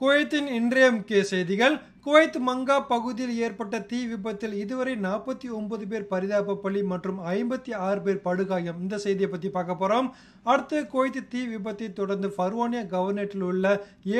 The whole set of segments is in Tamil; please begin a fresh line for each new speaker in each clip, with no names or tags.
குவைத்தின் இன்றைய முக்கிய செய்திகள் குவைத் மங்கா பகுதியில் ஏற்பட்ட தீ விபத்தில் இதுவரை நாற்பத்தி ஒன்பது பேர் பரிதாப பள்ளி மற்றும் ஐம்பத்தி ஆறு பேர் படுகாயம் இந்த செய்தியை பற்றி பார்க்க போகிறோம் அடுத்து குவைத் தீ விபத்தை தொடர்ந்து ஃபர்வானியா கவர்னேட்டில் உள்ள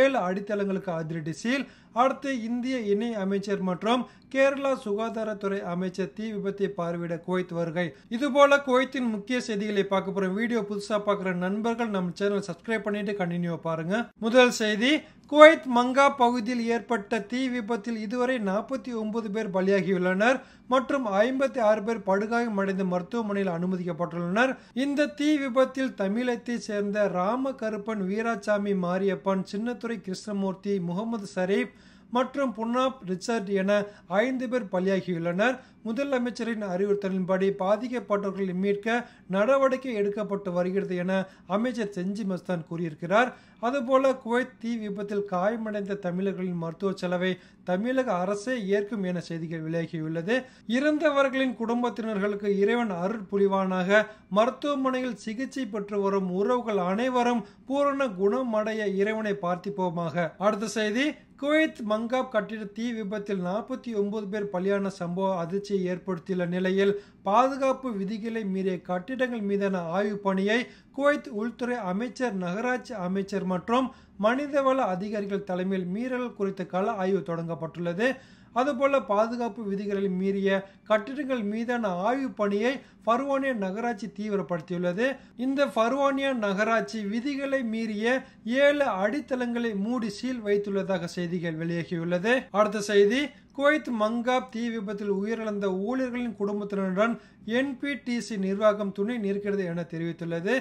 ஏழு அடித்தளங்களுக்கு அதிரடி சீல் அடுத்து இந்திய இணை அமைச்சர் மற்றும் கேரளா சுகாதாரத்துறை அமைச்சர் தீ விபத்தை பார்வையிட குவைத் வருகை இதுபோல குவைத்தின் முக்கிய செய்திகளை பார்க்க போகிறோம் வீடியோ புதுசாக பார்க்குற நண்பர்கள் நம்ம சேனல் சப்ஸ்கிரைப் பண்ணிட்டு கண்டினியூ பாருங்க முதல் செய்தி குவைத் மங்கா பகுதியில் ஏற்பட்ட தீ விபத்து சம்பவத்தில் இதுவரை நாற்பத்தி ஒன்பது பேர் பலியாகியுள்ளனர் மற்றும் ஐம்பத்தி ஆறு பேர் படுகாயம் அடைந்து மருத்துவமனையில் அனுமதிக்கப்பட்டுள்ளனர் இந்த தீ விபத்தில் தமிழத்தை சேர்ந்த ராம கருப்பன் வீராசாமி மாரியப்பன் சின்னத்துறை கிருஷ்ணமூர்த்தி முகமது சரீப் மற்றும் புன்னாப் ரிச்சர்ட் என ஐந்து பேர் பலியாகியுள்ளனர் முதலமைச்சரின் அறிவுறுத்தலின்படி பாதிக்கப்பட்டவர்களை மீட்க நடவடிக்கை எடுக்கப்பட்டு வருகிறது என அமைச்சர் செஞ்சி மஸ்தான் கூறியிருக்கிறார் அதுபோல குவைத் தீ விபத்தில் காயமடைந்த தமிழர்களின் மருத்துவ செலவை தமிழக அரசே ஏற்கும் என செய்திகள் விலகியுள்ளது இறந்தவர்களின் குடும்பத்தினர்களுக்கு இறைவன் அருள் மருத்துவமனையில் சிகிச்சை பெற்று வரும் உறவுகள் அனைவரும் பூரண குணமடைய இறைவனை பார்த்திப்போமாக அடுத்த செய்தி குவைத் மங்காப் கட்டிட தீ விபத்தில் நாற்பத்தி ஒன்பது பேர் பலியான சம்பவம் அதிர்ச்சி அதிர்ச்சியை ஏற்படுத்தியுள்ள நிலையில் பாதுகாப்பு விதிகளை மீறிய கட்டிடங்கள் மீதான ஆய்வுப் பணியை குவைத் உள்துறை அமைச்சர் நகராட்சி அமைச்சர் மற்றும் மனிதவள அதிகாரிகள் தலைமையில் மீறல் குறித்த கள ஆய்வு தொடங்கப்பட்டுள்ளது அதுபோல பாதுகாப்பு விதிகளில் மீறிய கட்டிடங்கள் மீதான ஆய்வு பணியை ஃபர்வானியா நகராட்சி தீவிரப்படுத்தியுள்ளது இந்த ஃபர்வானியா நகராட்சி விதிகளை மீறிய ஏழு அடித்தளங்களை மூடி சீல் வைத்துள்ளதாக செய்திகள் வெளியாகியுள்ளது அடுத்த செய்தி குவைத் மங்காப் தீ விபத்தில் உயிரிழந்த ஊழியர்களின் குடும்பத்தினருடன் என்பிடிசி நிர்வாகம் துணை நிற்கிறது என தெரிவித்துள்ளது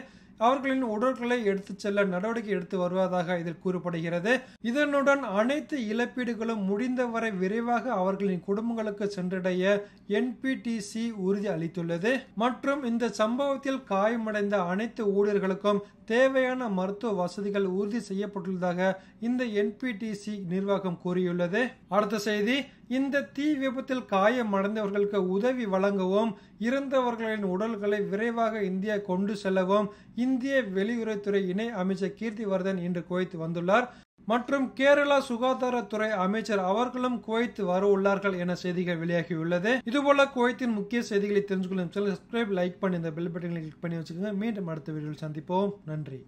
அவர்களின் உடல்களை எடுத்து செல்ல நடவடிக்கை எடுத்து வருவதாக இதில் கூறப்படுகிறது இதனுடன் அனைத்து இழப்பீடுகளும் முடிந்தவரை விரைவாக அவர்களின் குடும்பங்களுக்கு சென்றடைய என்பிடிசி உறுதி அளித்துள்ளது மற்றும் இந்த சம்பவத்தில் காயமடைந்த அனைத்து ஊழியர்களுக்கும் தேவையான மருத்துவ வசதிகள் உறுதி செய்யப்பட்டுள்ளதாக இந்த என்பிடிசி நிர்வாகம் கூறியுள்ளது அடுத்த செய்தி இந்த தீ விபத்தில் காயமடைந்தவர்களுக்கு உதவி வழங்கவும் இறந்தவர்களின் உடல்களை விரைவாக இந்தியா கொண்டு செல்லவும் இந்திய வெளியுறவுத்துறை இணை அமைச்சர் கீர்த்திவர்தன் இன்று குவைத்து வந்துள்ளார் மற்றும் கேரளா சுகாதாரத்துறை அமைச்சர் அவர்களும் குவைத் வர உள்ளார்கள் என செய்திகள் வெளியாகியுள்ளது இதுபோல குவைத்தின் முக்கிய செய்திகளை தெரிஞ்சுக்கொள்ளும் சப்ஸ்கிரைப் லைக் பண்ணி இந்த பெல் பட்டனை கிளிக் பண்ணி வச்சுக்கோங்க மீண்டும் அடுத்த வீடியோவில் சந்திப்போம் நன்றி